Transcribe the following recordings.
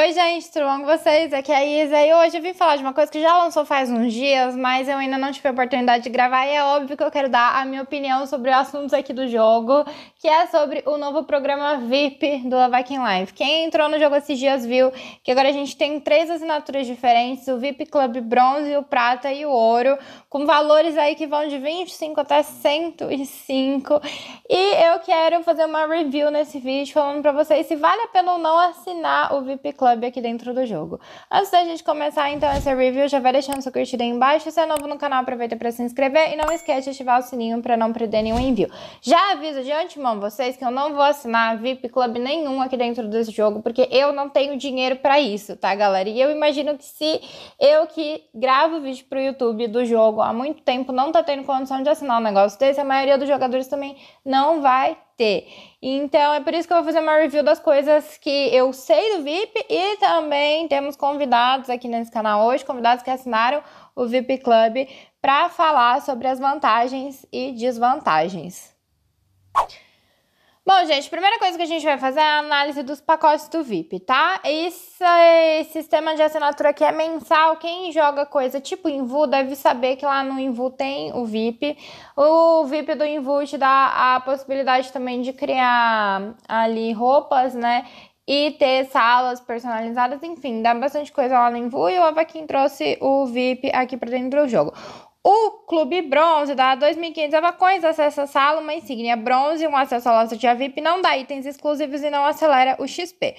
Oi, gente, tudo bom com vocês? Aqui é a Isa e hoje eu vim falar de uma coisa que já lançou faz uns dias, mas eu ainda não tive a oportunidade de gravar e é óbvio que eu quero dar a minha opinião sobre assuntos aqui do jogo, que é sobre o novo programa VIP do La Viking Live. Quem entrou no jogo esses dias viu que agora a gente tem três assinaturas diferentes, o VIP Club Bronze, o Prata e o Ouro, com valores aí que vão de 25 até 105. E eu quero fazer uma review nesse vídeo falando pra vocês se vale a pena ou não assinar o VIP Club Club aqui dentro do jogo. Antes da gente começar então essa review, já vai deixando seu curtida aí embaixo. Se é novo no canal, aproveita para se inscrever e não esquece de ativar o sininho para não perder nenhum envio. Já aviso de antemão vocês que eu não vou assinar VIP Club nenhum aqui dentro desse jogo, porque eu não tenho dinheiro para isso, tá, galera? E eu imagino que se eu que gravo vídeo pro YouTube do jogo há muito tempo não tá tendo condição de assinar um negócio desse, a maioria dos jogadores também não vai ter. Então é por isso que eu vou fazer uma review das coisas que eu sei do VIP e também temos convidados aqui nesse canal hoje, convidados que assinaram o VIP Club para falar sobre as vantagens e desvantagens gente, primeira coisa que a gente vai fazer é a análise dos pacotes do VIP, tá? Esse, é, esse sistema de assinatura aqui é mensal. Quem joga coisa tipo Invu deve saber que lá no Invu tem o VIP. O VIP do Invu te dá a possibilidade também de criar ali roupas, né? e ter salas personalizadas, enfim, dá bastante coisa lá no Invu e o Avaquim trouxe o VIP aqui para dentro do jogo. O Clube Bronze dá 2.500 avacões, acesso à sala, uma insígnia bronze, um acesso à loja de VIP, não dá itens exclusivos e não acelera o XP.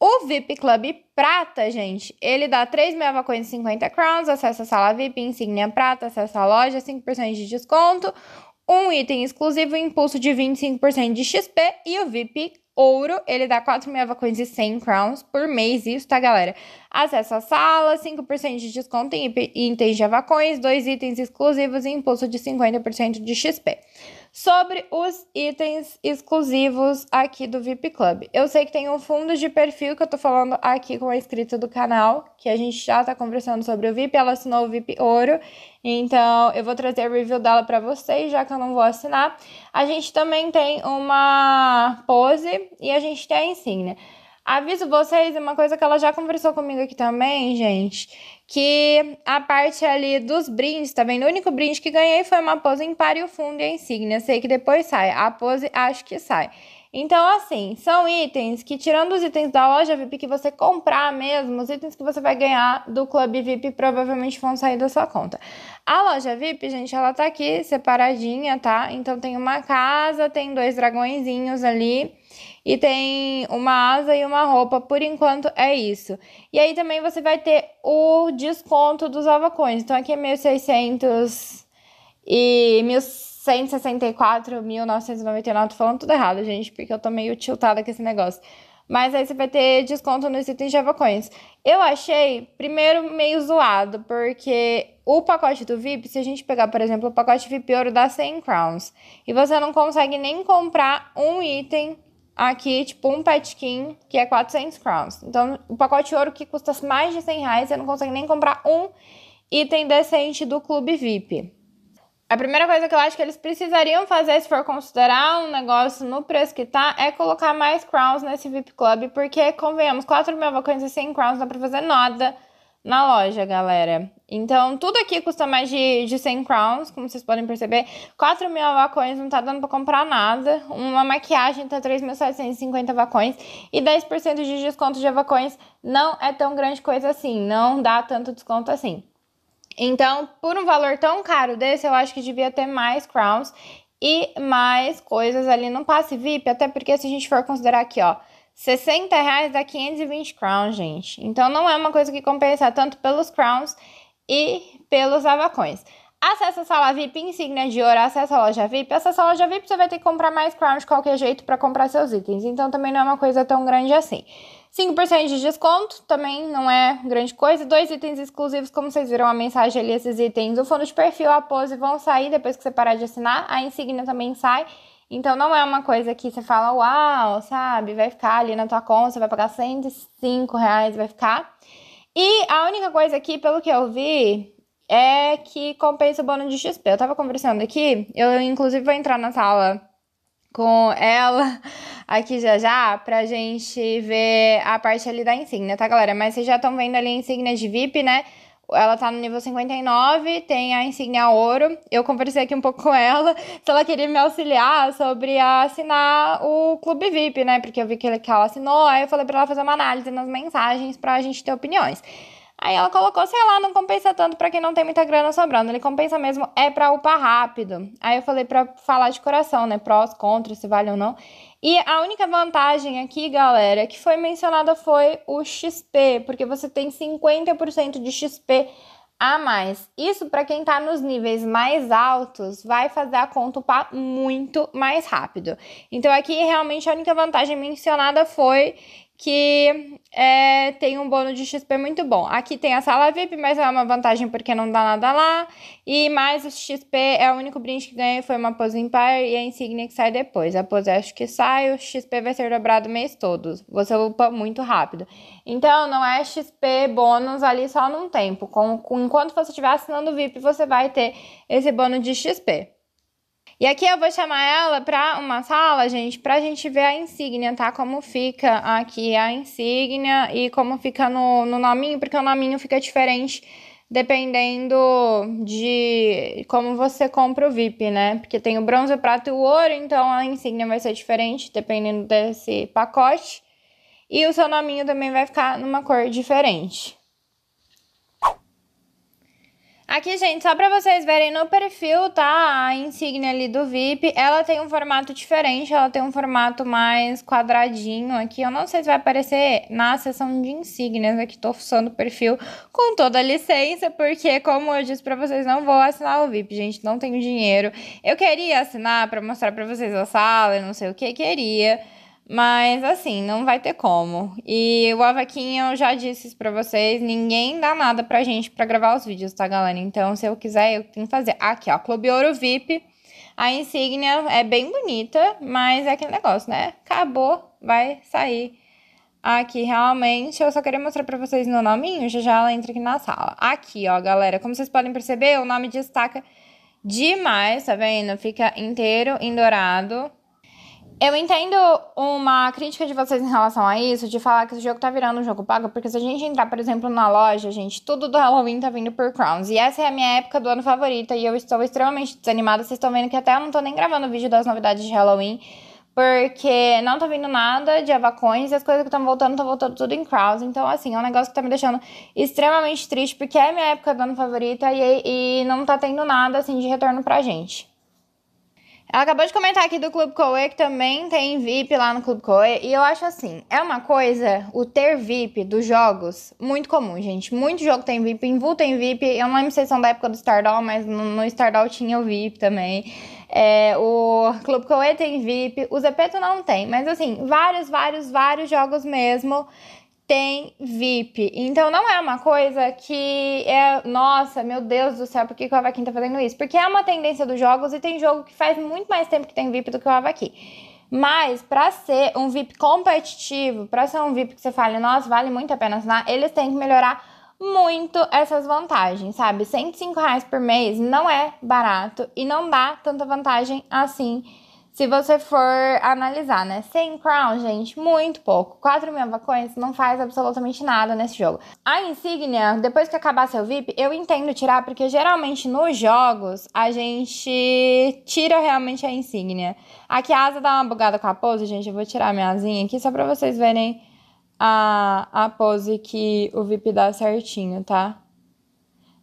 O VIP Club Prata, gente, ele dá 3.000 avacões e 50 crowns, acesso à sala VIP, insígnia prata, acesso à loja, 5% de desconto, um item exclusivo, impulso de 25% de XP e o VIP ouro, ele dá 4.000 avacões e 100 crowns por mês, isso, tá, galera? Acesso à sala, 5% de desconto em itens de avacões, dois itens exclusivos e impulso de 50% de XP sobre os itens exclusivos aqui do VIP Club. Eu sei que tem um fundo de perfil que eu tô falando aqui com a inscrita do canal, que a gente já tá conversando sobre o VIP, ela assinou o VIP Ouro, então eu vou trazer a review dela para vocês, já que eu não vou assinar. A gente também tem uma pose e a gente tem a insígnia. Né? Aviso vocês, uma coisa que ela já conversou comigo aqui também, gente, que a parte ali dos brindes, tá vendo? O único brinde que ganhei foi uma pose em par e o fundo e a insígnia. Sei que depois sai. A pose acho que sai. Então, assim, são itens que, tirando os itens da loja VIP que você comprar mesmo, os itens que você vai ganhar do Clube VIP provavelmente vão sair da sua conta. A loja VIP, gente, ela tá aqui separadinha, tá? Então tem uma casa, tem dois dragõezinhos ali e tem uma asa e uma roupa. Por enquanto é isso. E aí também você vai ter o desconto dos avacões. Então aqui é 1.600 e 1.600. 164.999. Tô falando tudo errado, gente, porque eu tô meio tiltada com esse negócio. Mas aí você vai ter desconto nos itens de Coins. Eu achei, primeiro, meio zoado, porque o pacote do VIP, se a gente pegar, por exemplo, o pacote VIP Ouro dá 100 crowns. E você não consegue nem comprar um item aqui, tipo um petkin, que é 400 crowns. Então, o pacote ouro que custa mais de 100 reais, você não consegue nem comprar um item decente do clube VIP. A primeira coisa que eu acho que eles precisariam fazer, se for considerar um negócio no preço que tá, é colocar mais crowns nesse VIP Club, porque, convenhamos, 4 mil e 100 crowns não dá pra fazer nada na loja, galera. Então, tudo aqui custa mais de, de 100 crowns, como vocês podem perceber. 4 mil vacões não tá dando pra comprar nada. Uma maquiagem tá 3.750 vacões. E 10% de desconto de vacões não é tão grande coisa assim. Não dá tanto desconto assim. Então, por um valor tão caro desse, eu acho que devia ter mais crowns e mais coisas ali no passe VIP, até porque se a gente for considerar aqui, ó, 60 reais dá 520 crowns, gente. Então não é uma coisa que compensa tanto pelos crowns e pelos avacões. Acesso à sala VIP, insígnia de ouro, acessa a loja VIP. acesso à loja VIP, você vai ter que comprar mais crowns de qualquer jeito para comprar seus itens. Então também não é uma coisa tão grande assim. 5% de desconto também não é grande coisa. Dois itens exclusivos, como vocês viram a mensagem ali, esses itens. O fundo de perfil, a pose vão sair depois que você parar de assinar. A insígnia também sai. Então não é uma coisa que você fala, uau, sabe? Vai ficar ali na tua conta, você vai pagar 105 reais, vai ficar. E a única coisa aqui, pelo que eu vi, é que compensa o bônus de XP. Eu tava conversando aqui, eu inclusive vou entrar na sala com ela aqui já já pra gente ver a parte ali da insígnia, tá, galera? Mas vocês já estão vendo ali a insígnia de VIP, né? Ela tá no nível 59, tem a insígnia ouro. Eu conversei aqui um pouco com ela, se ela queria me auxiliar sobre assinar o clube VIP, né? Porque eu vi que ela assinou, aí eu falei pra ela fazer uma análise nas mensagens pra gente ter opiniões. Aí ela colocou, sei lá, não compensa tanto para quem não tem muita grana sobrando. Ele compensa mesmo é para upar rápido. Aí eu falei para falar de coração, né? Prós, contras, se vale ou não. E a única vantagem aqui, galera, que foi mencionada foi o XP, porque você tem 50% de XP a mais. Isso para quem está nos níveis mais altos vai fazer a conta upar muito mais rápido. Então aqui realmente a única vantagem mencionada foi que é, tem um bônus de XP muito bom. Aqui tem a sala VIP, mas é uma vantagem porque não dá nada lá. E mais o XP é o único brinde que ganhei, foi uma pose Empire e a insígnia que sai depois. A pose acho que sai, o XP vai ser dobrado o mês todo. Você upa muito rápido. Então, não é XP bônus ali só num tempo. Com, com enquanto você estiver assinando o VIP, você vai ter esse bônus de XP. E aqui eu vou chamar ela para uma sala, gente, para a gente ver a insígnia, tá? Como fica aqui a insígnia e como fica no, no nominho, porque o nominho fica diferente dependendo de como você compra o VIP, né? Porque tem o bronze, o prata e o ouro, então a insígnia vai ser diferente dependendo desse pacote. E o seu nominho também vai ficar numa cor diferente. Aqui, gente, só para vocês verem no perfil, tá? A insígnia ali do VIP, ela tem um formato diferente, ela tem um formato mais quadradinho aqui. Eu não sei se vai aparecer na seção de insígnias aqui, tô fuçando o perfil com toda licença, porque como eu disse para vocês, não vou assinar o VIP, gente, não tenho dinheiro. Eu queria assinar para mostrar para vocês a sala, eu não sei o que queria. Mas assim, não vai ter como. E o Avaquinha, eu já disse isso pra vocês: ninguém dá nada pra gente pra gravar os vídeos, tá, galera? Então, se eu quiser, eu tenho que fazer. Aqui, ó, Clube Ouro VIP. A insígnia é bem bonita, mas é aquele negócio, né? Acabou, vai sair aqui realmente. Eu só queria mostrar pra vocês no nominho, já já ela entra aqui na sala. Aqui, ó, galera, como vocês podem perceber, o nome destaca demais, tá vendo? Fica inteiro em dourado. Eu entendo uma crítica de vocês em relação a isso, de falar que esse jogo tá virando um jogo pago, porque se a gente entrar, por exemplo, na loja, gente, tudo do Halloween tá vindo por crowns. E essa é a minha época do ano favorita e eu estou extremamente desanimada. Vocês estão vendo que até eu não tô nem gravando vídeo das novidades de Halloween, porque não tá vindo nada de avacões e as coisas que estão voltando, estão voltando tudo em crowns. Então, assim, é um negócio que tá me deixando extremamente triste, porque é a minha época do ano favorita e, e não tá tendo nada, assim, de retorno pra gente. Ela acabou de comentar aqui do Clube Coe, que também tem VIP lá no Clube Coe. E eu acho assim, é uma coisa, o ter VIP dos jogos, muito comum, gente. Muito jogo tem VIP, Invul tem VIP. Eu não lembro se são da época do Stardoll, mas no, no Stardoll tinha o VIP também. É, o Clube Coe tem VIP, o Zepeto não tem. Mas assim, vários, vários, vários jogos mesmo tem VIP. Então não é uma coisa que é, nossa, meu Deus do céu, por que, que o Avaquim tá fazendo isso? Porque é uma tendência dos jogos e tem jogo que faz muito mais tempo que tem VIP do que o Avaquim. Mas para ser um VIP competitivo, para ser um VIP que você fale, nossa, vale muito a pena assinar, eles têm que melhorar muito essas vantagens, sabe? 105 reais por mês não é barato e não dá tanta vantagem assim se você for analisar, né? 100 crown, gente, muito pouco. 4 mil vacões não faz absolutamente nada nesse jogo. A insígnia, depois que acabar seu VIP, eu entendo tirar, porque geralmente nos jogos a gente tira realmente a insígnia. Aqui a asa dá uma bugada com a pose, gente. Eu vou tirar a minha asinha aqui só pra vocês verem a, a pose que o VIP dá certinho, tá?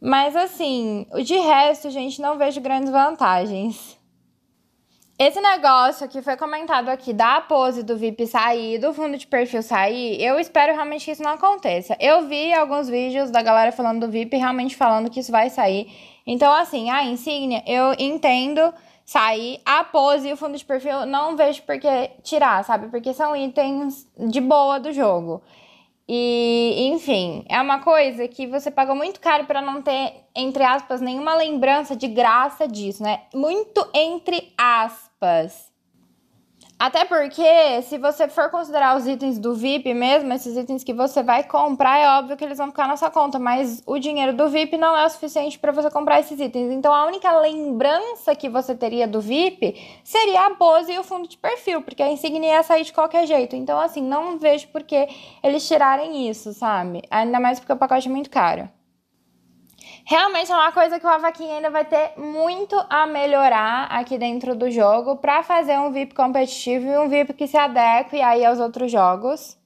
Mas assim, de resto, gente, não vejo grandes vantagens. Esse negócio que foi comentado aqui da pose do VIP sair, do fundo de perfil sair, eu espero realmente que isso não aconteça. Eu vi alguns vídeos da galera falando do VIP, realmente falando que isso vai sair. Então, assim, a insígnia, eu entendo sair, a pose e o fundo de perfil, não vejo por que tirar, sabe? Porque são itens de boa do jogo. E, enfim, é uma coisa que você pagou muito caro para não ter, entre aspas, nenhuma lembrança de graça disso, né? Muito entre aspas. Até porque, se você for considerar os itens do VIP mesmo, esses itens que você vai comprar, é óbvio que eles vão ficar na sua conta, mas o dinheiro do VIP não é o suficiente para você comprar esses itens. Então, a única lembrança que você teria do VIP seria a pose e o fundo de perfil, porque a insignia ia sair de qualquer jeito. Então, assim, não vejo por que eles tirarem isso, sabe? Ainda mais porque o pacote é muito caro. Realmente é uma coisa que o Avaquinha ainda vai ter muito a melhorar aqui dentro do jogo para fazer um VIP competitivo e um VIP que se adeque aí aos outros jogos.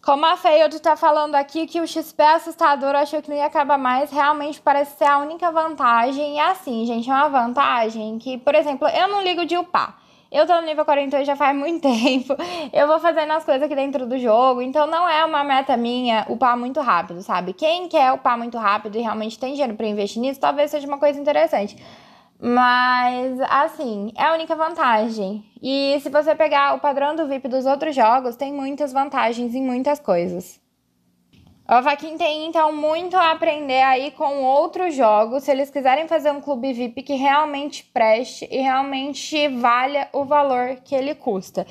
Como a Feild tá falando aqui que o XP é assustador, achou que não ia acabar mais. Realmente parece ser a única vantagem. E assim, gente, é uma vantagem que, por exemplo, eu não ligo de upar. Eu tô no nível 48 já faz muito tempo. Eu vou fazendo as coisas aqui dentro do jogo. Então não é uma meta minha upar muito rápido, sabe? Quem quer upar muito rápido e realmente tem dinheiro para investir nisso, talvez seja uma coisa interessante. Mas, assim, é a única vantagem. E se você pegar o padrão do VIP dos outros jogos, tem muitas vantagens em muitas coisas. O Vaquin tem então muito a aprender aí com outros jogos, se eles quiserem fazer um clube VIP que realmente preste e realmente valha o valor que ele custa.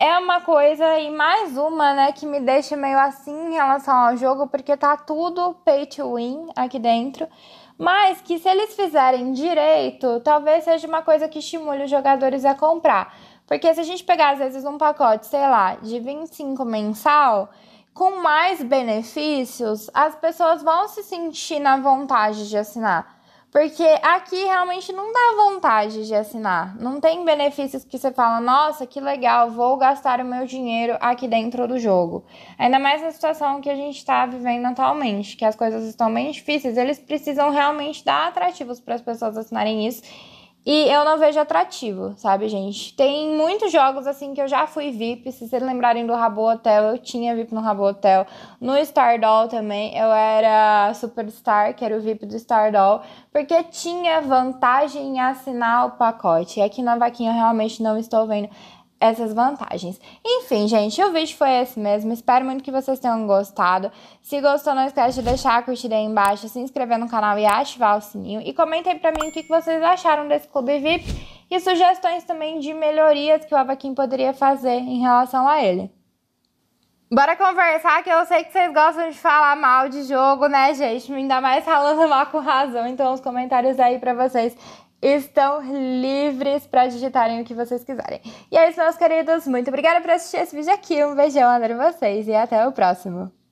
É uma coisa e mais uma, né, que me deixa meio assim em relação ao jogo, porque tá tudo pay to win aqui dentro, mas que se eles fizerem direito, talvez seja uma coisa que estimule os jogadores a comprar. Porque se a gente pegar às vezes um pacote, sei lá, de 25 mensal, com mais benefícios, as pessoas vão se sentir na vontade de assinar. Porque aqui realmente não dá vontade de assinar. Não tem benefícios que você fala, nossa, que legal, vou gastar o meu dinheiro aqui dentro do jogo. Ainda mais na situação que a gente está vivendo atualmente, que as coisas estão bem difíceis. Eles precisam realmente dar atrativos para as pessoas assinarem isso e eu não vejo atrativo, sabe, gente? Tem muitos jogos assim que eu já fui VIP. Se vocês lembrarem do Rabo Hotel, eu tinha VIP no Rabo Hotel. No Stardoll também, eu era Superstar, que era o VIP do Stardoll, porque tinha vantagem em assinar o pacote. É e aqui na Vaquinha eu realmente não estou vendo essas vantagens. Enfim, gente, o vídeo foi esse mesmo. Espero muito que vocês tenham gostado. Se gostou, não esquece de deixar a curtida aí embaixo, se inscrever no canal e ativar o sininho. E comentem para pra mim o que vocês acharam desse Clube VIP e sugestões também de melhorias que o Avaquim poderia fazer em relação a ele. Bora conversar, que eu sei que vocês gostam de falar mal de jogo, né, gente? Ainda mais falando mal com razão. Então, os comentários aí para vocês estão livres para digitarem o que vocês quiserem. E é isso, meus queridos. Muito obrigada por assistir esse vídeo aqui. Um beijão, adoro vocês e até o próximo.